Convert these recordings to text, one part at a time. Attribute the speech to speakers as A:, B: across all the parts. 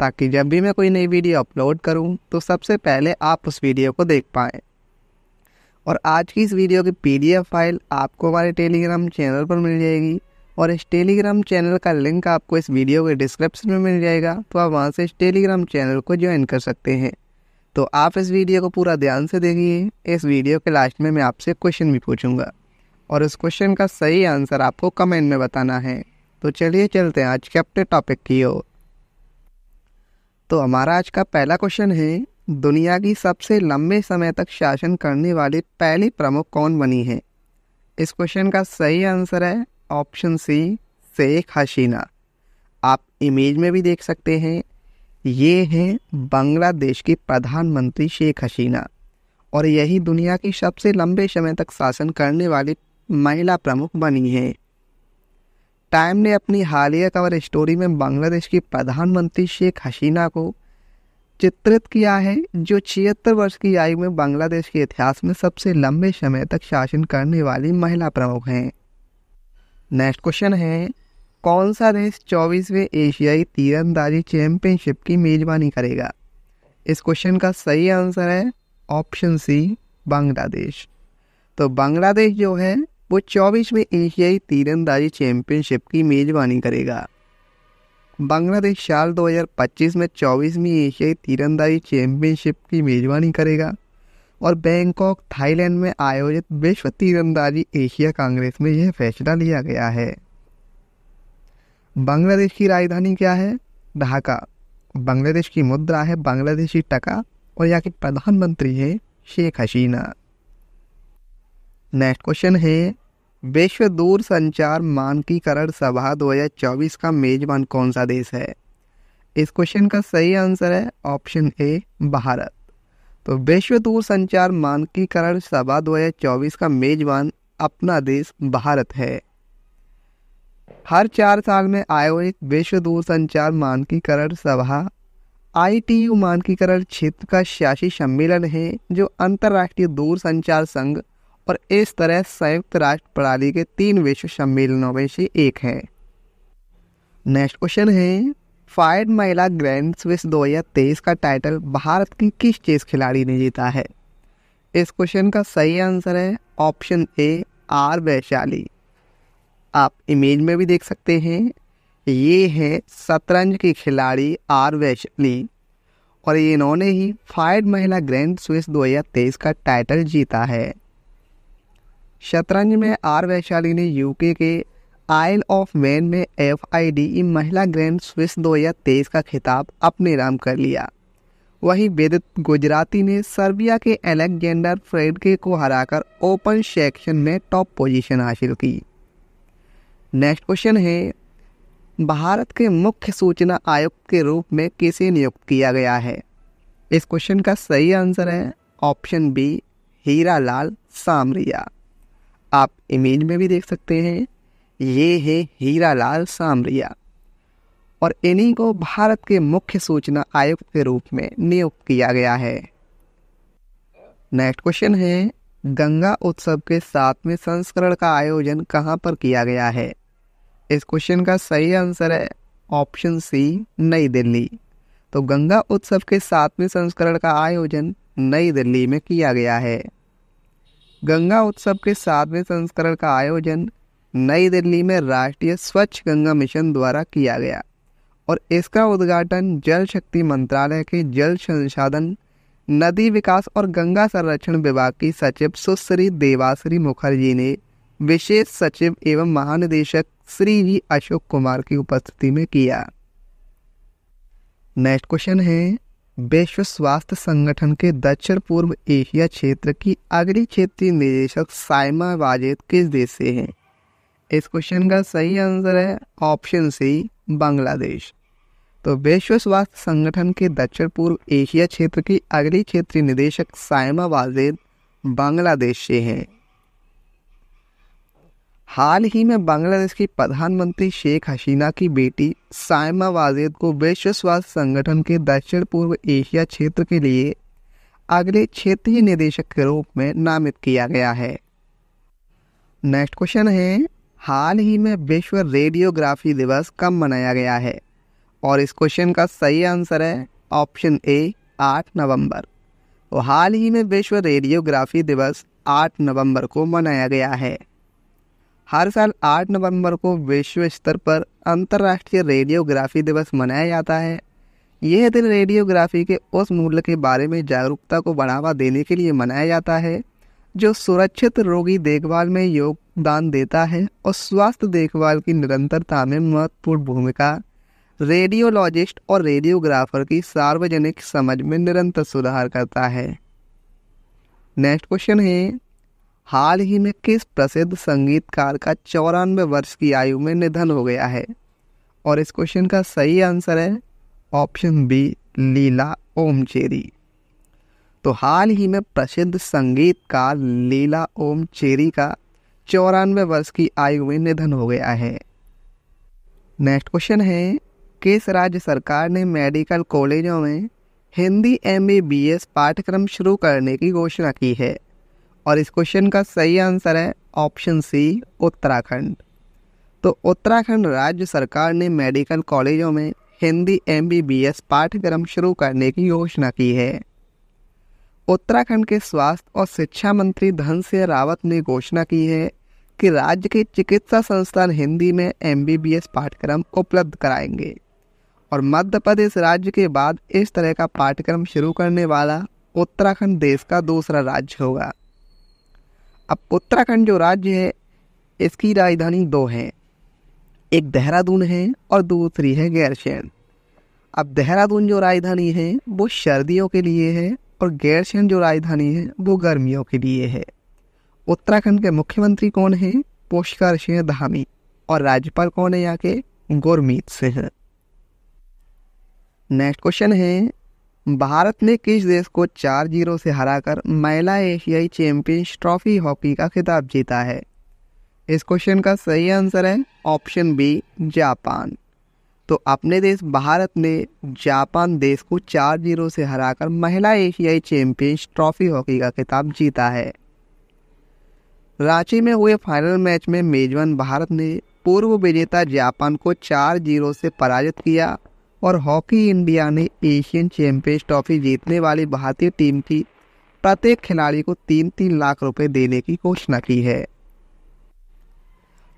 A: ताकि जब भी मैं कोई नई वीडियो अपलोड करूं तो सबसे पहले आप उस वीडियो को देख पाएँ और आज की इस वीडियो की पी फाइल आपको हमारे टेलीग्राम चैनल पर मिल जाएगी और इस टेलीग्राम चैनल का लिंक आपको इस वीडियो के डिस्क्रिप्शन में मिल जाएगा तो आप वहाँ से इस टेलीग्राम चैनल को ज्वाइन कर सकते हैं तो आप इस वीडियो को पूरा ध्यान से देखिए इस वीडियो के लास्ट में मैं आपसे क्वेश्चन भी पूछूंगा और इस क्वेश्चन का सही आंसर आपको कमेंट में बताना है तो चलिए चलते हैं आज के अपने टॉपिक की ओर तो हमारा आज का पहला क्वेश्चन है दुनिया की सबसे लंबे समय तक शासन करने वाली पहली प्रमुख कौन बनी है इस क्वेश्चन का सही आंसर है ऑप्शन सी शेख हसीना आप इमेज में भी देख सकते हैं ये हैं बांग्लादेश की प्रधानमंत्री शेख हसीना और यही दुनिया की सबसे लंबे समय तक शासन करने वाली महिला प्रमुख बनी है टाइम ने अपनी हालिया कवर स्टोरी में बांग्लादेश की प्रधानमंत्री शेख हसीना को चित्रित किया है जो छिहत्तर वर्ष की आयु में बांग्लादेश के इतिहास में सबसे लंबे समय तक शासन करने वाली महिला प्रमुख हैं नेक्स्ट क्वेश्चन है कौन सा देश चौबीसवें एशियाई तीरंदाजी चैंपियनशिप की मेजबानी करेगा इस क्वेश्चन का सही आंसर है ऑप्शन सी बांग्लादेश तो बांग्लादेश जो है वो चौबीसवें एशियाई तीरंदाजी चैंपियनशिप की मेजबानी करेगा बांग्लादेश साल 2025 में चौबीसवीं एशियाई तीरंदाजी चैंपियनशिप की मेजबानी करेगा और बैंकॉक थाईलैंड में आयोजित विश्व तीरंदाजी एशिया कांग्रेस में यह फैसला लिया गया है बांग्लादेश की राजधानी क्या है ढाका बांग्लादेश की मुद्रा है बांग्लादेशी टका और यहाँ के प्रधानमंत्री है शेख हसीना नेक्स्ट क्वेश्चन है विश्व दूर संचार मानकीकरण सभा 2024 का मेजबान कौन सा देश है इस क्वेश्चन का सही आंसर है ऑप्शन ए भारत तो विश्व दूर संचार मानकीकरण सभा 2024 का मेजबान अपना देश भारत है हर चार साल में आयोजित विश्व दूर संचार मानकीकरण सभा आईटीयू मानकीकरण क्षेत्र का सियासी सम्मेलन है जो अंतर्राष्ट्रीय दूरसंचार संघ और इस तरह संयुक्त राष्ट्र प्रणाली के तीन विश्व सम्मेलनों में से एक है नेक्स्ट क्वेश्चन है फाइड महिला ग्रैंड स्विस दो का टाइटल भारत की किस चेस खिलाड़ी ने जीता है इस क्वेश्चन का सही आंसर है ऑप्शन ए आर वैशाली आप इमेज में भी देख सकते हैं ये है शतरंज की खिलाड़ी आर वैशाली और इन्होंने ही फाइड महिला ग्रैंड स्विस 2023 का टाइटल जीता है शतरंज में आर वैशाली ने यूके के आयल ऑफ मैन में एफ आई डी महिला ग्रैंड स्विस तेईस का खिताब अपने नाम कर लिया वहीं वेदित गुजराती ने सर्बिया के एलेक्जेंडर फ्रेडके को हराकर ओपन सेक्शन में टॉप पोजीशन हासिल की नेक्स्ट क्वेश्चन है भारत के मुख्य सूचना आयुक्त के रूप में किसे नियुक्त किया गया है इस क्वेश्चन का सही आंसर है ऑप्शन बी हीरा लाल सामरिया आप इमेज में भी देख सकते हैं ये है हीरा लाल सामरिया और इन्हीं को भारत के मुख्य सूचना आयुक्त के रूप में नियुक्त किया गया है नेक्स्ट क्वेश्चन है गंगा उत्सव के सातवें संस्करण का आयोजन कहाँ पर किया गया है इस क्वेश्चन का सही आंसर है ऑप्शन सी नई दिल्ली तो गंगा उत्सव के सातवें संस्करण का आयोजन नई दिल्ली में किया गया है गंगा उत्सव के सातवें संस्करण का आयोजन नई दिल्ली में राष्ट्रीय स्वच्छ गंगा मिशन द्वारा किया गया और इसका उद्घाटन जल शक्ति मंत्रालय के जल संसाधन नदी विकास और गंगा संरक्षण विभाग की सचिव सुश्री देवाश्री मुखर्जी ने विशेष सचिव एवं महानिदेशक श्री वी अशोक कुमार की उपस्थिति में किया नेक्स्ट क्वेश्चन है विश्व स्वास्थ्य संगठन के दक्षिण पूर्व एशिया क्षेत्र की अगली क्षेत्रीय निदेशक साइमा वाजेद किस देश से हैं इस क्वेश्चन का सही आंसर है ऑप्शन सी बांग्लादेश तो विश्व स्वास्थ्य संगठन के दक्षिण पूर्व एशिया क्षेत्र की अगली क्षेत्रीय निदेशक साइमा वाजेद बांग्लादेश से हैं हाल ही में बांग्लादेश की प्रधानमंत्री शेख हसीना की बेटी साइमा वाजेद को विश्व स्वास्थ्य संगठन के दक्षिण पूर्व एशिया क्षेत्र के लिए अगले क्षेत्रीय निदेशक के रूप में नामित किया गया है नेक्स्ट क्वेश्चन है हाल ही में विश्व रेडियोग्राफी दिवस कब मनाया गया है और इस क्वेश्चन का सही आंसर है ऑप्शन ए आठ नवंबर तो हाल ही में विश्व रेडियोग्राफी दिवस आठ नवंबर को मनाया गया है हर साल 8 नवंबर को विश्व स्तर पर अंतर्राष्ट्रीय रेडियोग्राफी दिवस मनाया जाता है यह दिन रेडियोग्राफी के उस मूल्य के बारे में जागरूकता को बढ़ावा देने के लिए मनाया जाता है जो सुरक्षित रोगी देखभाल में योगदान देता है और स्वास्थ्य देखभाल की निरंतरता में महत्वपूर्ण भूमिका रेडियोलॉजिस्ट और रेडियोग्राफर की सार्वजनिक समझ में निरंतर सुधार करता है नेक्स्ट क्वेश्चन है हाल ही में किस प्रसिद्ध संगीतकार का चौरानवे वर्ष की आयु में निधन हो गया है और इस क्वेश्चन का सही आंसर है ऑप्शन बी लीला ओमचेरी तो हाल ही में प्रसिद्ध संगीतकार लीला ओमचेरी का चौरानवे वर्ष की आयु में निधन हो गया है नेक्स्ट क्वेश्चन है किस राज्य सरकार ने मेडिकल कॉलेजों में हिंदी एम पाठ्यक्रम शुरू करने की घोषणा की है और इस क्वेश्चन का सही आंसर है ऑप्शन सी उत्तराखंड तो उत्तराखंड राज्य सरकार ने मेडिकल कॉलेजों में हिंदी एम पाठ्यक्रम शुरू करने की घोषणा की है उत्तराखंड के स्वास्थ्य और शिक्षा मंत्री धन सिंह रावत ने घोषणा की है कि राज्य के चिकित्सा संस्थान हिंदी में एम पाठ्यक्रम उपलब्ध कराएंगे और मध्य प्रदेश राज्य के बाद इस तरह का पाठ्यक्रम शुरू करने वाला उत्तराखंड देश का दूसरा राज्य होगा अब उत्तराखंड जो राज्य है इसकी राजधानी दो है एक देहरादून है और दूसरी है गैरसैन अब देहरादून जो राजधानी है वो सर्दियों के लिए है और गैरसैन जो राजधानी है वो गर्मियों के लिए है उत्तराखंड के मुख्यमंत्री कौन है पुष्कर सिंह धामी और राज्यपाल कौन है यहाँ के गुरमीत सिंह नेक्स्ट क्वेश्चन है भारत ने किस देश को चार जीरो से हराकर महिला एशियाई चैंपियंस ट्रॉफी हॉकी का खिताब जीता है इस क्वेश्चन का सही आंसर है ऑप्शन बी जापान तो अपने देश भारत ने जापान देश को चार जीरो से हराकर महिला एशियाई चैंपियंस ट्रॉफी हॉकी का खिताब जीता है रांची में हुए फाइनल मैच में मेजबान भारत ने पूर्व विजेता जापान को चार जीरो से पराजित किया और हॉकी इंडिया ने एशियन चैंपियंस ट्रॉफी जीतने वाली भारतीय टीम की प्रत्येक खिलाड़ी को तीन तीन लाख रुपए देने की घोषणा की है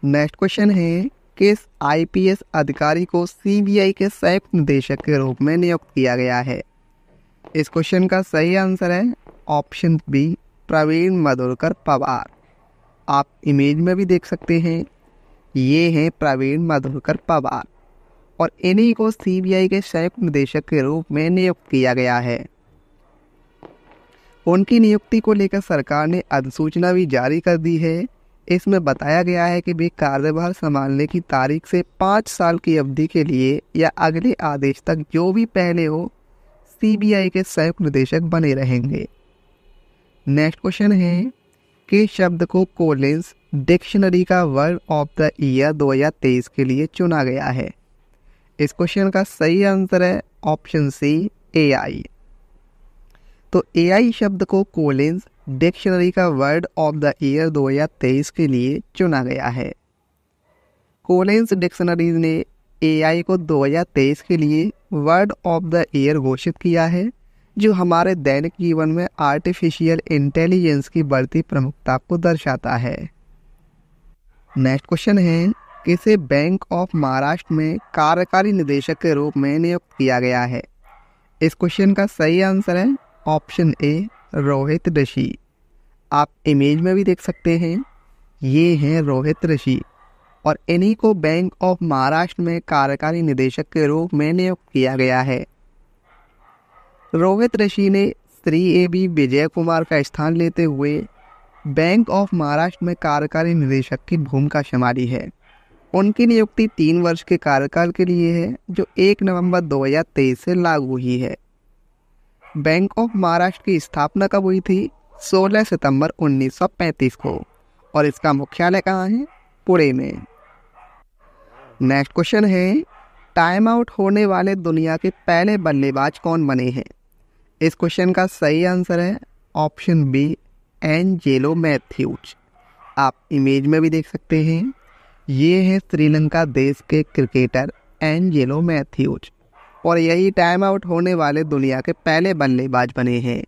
A: नेक्स्ट क्वेश्चन है किस आईपीएस अधिकारी को सीबीआई के संयुक्त निदेशक के रूप में नियुक्त किया गया है इस क्वेश्चन का सही आंसर है ऑप्शन बी प्रवीण मधुरकर पवार आप इमेज में भी देख सकते हैं ये हैं प्रवीण मधुरकर पवार और इन्हीं को सीबीआई के संयुक्त निदेशक के रूप में नियुक्त किया गया है उनकी नियुक्ति को लेकर सरकार ने अधिसूचना भी जारी कर दी है इसमें बताया गया है कि वे कार्यभार संभालने की तारीख से पाँच साल की अवधि के लिए या अगले आदेश तक जो भी पहले हो सीबीआई के संयुक्त निदेशक बने रहेंगे नेक्स्ट क्वेश्चन है कि शब्द को कोलिंस डिक्शनरी का वर्ड ऑफ द ईयर 2023 के लिए चुना गया है इस क्वेश्चन का सही आंसर है ऑप्शन सी एआई तो एआई शब्द को कोलिंस डिक्शनरी का वर्ड ऑफ द ईयर 2023 के लिए चुना गया है कोलिंस डिक्शनरीज ने एआई को 2023 के लिए वर्ड ऑफ द ईयर घोषित किया है जो हमारे दैनिक जीवन में आर्टिफिशियल इंटेलिजेंस की बढ़ती प्रमुखता को दर्शाता है नेक्स्ट क्वेश्चन है किसे बैंक ऑफ महाराष्ट्र में कार्यकारी निदेशक के रूप में नियुक्त किया गया है इस क्वेश्चन का सही आंसर है ऑप्शन ए रोहित ऋषि आप इमेज में भी देख सकते हैं ये हैं रोहित ऋषि और इन्हीं को बैंक ऑफ महाराष्ट्र में कार्यकारी निदेशक के रूप में नियुक्त किया गया है रोहित ऋषि ने श्री ए बी विजय कुमार का स्थान लेते हुए बैंक ऑफ महाराष्ट्र में कार्यकारी निदेशक की भूमिका संभाली है उनकी नियुक्ति तीन वर्ष के कार्यकाल के लिए है जो 1 नवंबर 2023 से लागू हुई है बैंक ऑफ महाराष्ट्र की स्थापना कब हुई थी 16 सितंबर 1935 को और इसका मुख्यालय कहाँ है पुणे में नेक्स्ट क्वेश्चन है टाइम आउट होने वाले दुनिया के पहले बल्लेबाज कौन बने हैं इस क्वेश्चन का सही आंसर है ऑप्शन बी एंजेलो मैथ्यूज आप इमेज में भी देख सकते हैं ये हैं श्रीलंका देश के क्रिकेटर एंजेलो मैथ्यूज और यही टाइम आउट होने वाले दुनिया के पहले बल्लेबाज बने हैं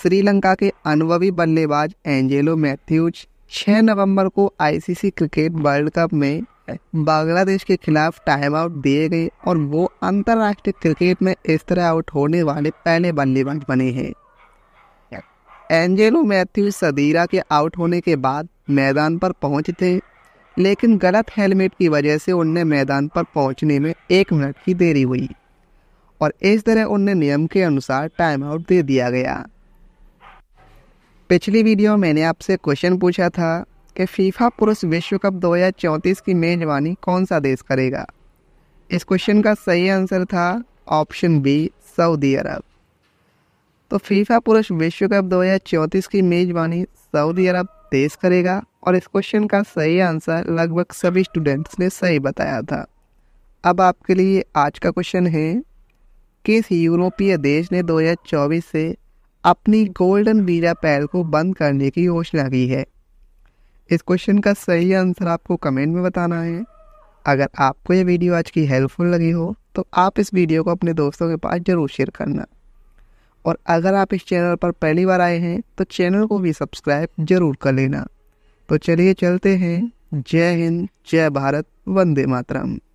A: श्रीलंका के अनुभवी बल्लेबाज एंजेलो मैथ्यूज 6 नवंबर को आईसीसी क्रिकेट वर्ल्ड कप में बांग्लादेश के खिलाफ टाइम आउट दिए गए और वो अंतर्राष्ट्रीय क्रिकेट में इस तरह आउट होने वाले पहले बल्लेबाज बने हैं एंजेलो मैथ्यूज सदीरा के आउट होने के बाद मैदान पर पहुंचे थे लेकिन गलत हेलमेट की वजह से उन्हें मैदान पर पहुंचने में एक मिनट की देरी हुई और इस तरह उन्हें नियम के अनुसार टाइम आउट दे दिया गया पिछली वीडियो मैंने आपसे क्वेश्चन पूछा था कि फीफा पुरुष विश्व कप दो की मेजबानी कौन सा देश करेगा इस क्वेश्चन का सही आंसर था ऑप्शन बी सऊदी अरब तो फीफा पुरुष विश्व कप दो की मेजबानी सऊदी अरब देश करेगा और इस क्वेश्चन का सही आंसर लगभग सभी स्टूडेंट्स ने सही बताया था अब आपके लिए आज का क्वेश्चन है किस यूरोपीय देश ने 2024 से अपनी गोल्डन वीरा पहल को बंद करने की घोषणा की है इस क्वेश्चन का सही आंसर आपको कमेंट में बताना है अगर आपको ये वीडियो आज की हेल्पफुल लगी हो तो आप इस वीडियो को अपने दोस्तों के पास ज़रूर शेयर करना और अगर आप इस चैनल पर पहली बार आए हैं तो चैनल को भी सब्सक्राइब ज़रूर कर लेना तो चलिए चलते हैं जय हिंद जय भारत वंदे मातरम